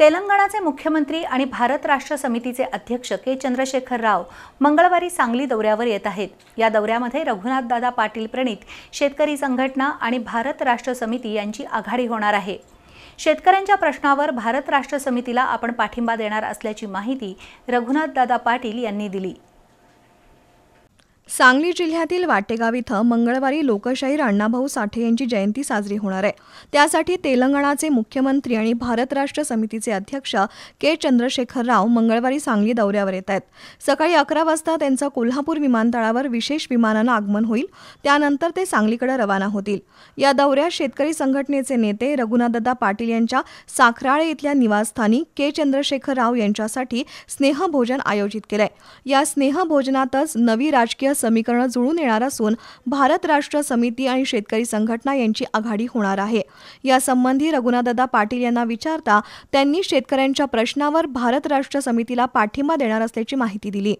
तेलंगणाचे मुख्यमंत्री आणि भारत राष्ट्र समितीचे अध्यक्ष के चंद्रशेखर राव मंगळवारी सांगली दौऱ्यावर येत आहेत या दौऱ्यामध्ये रघुनाथदादा पाटील प्रणित शेतकरी संघटना आणि भारत राष्ट्र समिती यांची आघाडी होणार आहे शेतकऱ्यांच्या प्रश्नावर भारत राष्ट्र समितीला आपण पाठिंबा देणार असल्याची माहिती रघुनाथदादा पाटील यांनी दिली सांगली जिल्ह्यातील वाटेगाव इथं मंगळवारी लोकशाहीर अण्णाभाऊ साठे यांची जयंती साजरी होणार आहे त्यासाठी तेलंगणाचे मुख्यमंत्री आणि भारत राष्ट्र समितीचे अध्यक्ष के चंद्रशेखर राव मंगळवारी सांगली दौऱ्यावर येत आहेत सकाळी अकरा वाजता त्यांचं कोल्हापूर विमानतळावर विशेष विमानानं आगमन होईल त्यानंतर ते सांगलीकडे रवाना होतील या दौऱ्यात शेतकरी संघटनेचे नेते रघुनाथदा पाटील यांच्या साखराळे इथल्या निवासस्थानी के चंद्रशेखर राव यांच्यासाठी स्नेहभोजन आयोजित केलंय या स्नेहभोजनातच नवी राजकीय समीकरणं जुळून येणार असून भारत राष्ट्र समिती आणि शेतकरी संघटना यांची आघाडी होणार आहे यासंबंधी रघुनाथदा पाटील यांना विचारता त्यांनी शेतकऱ्यांच्या प्रश्नावर भारत राष्ट्र समितीला पाठिंबा देणार असल्याची माहिती दिली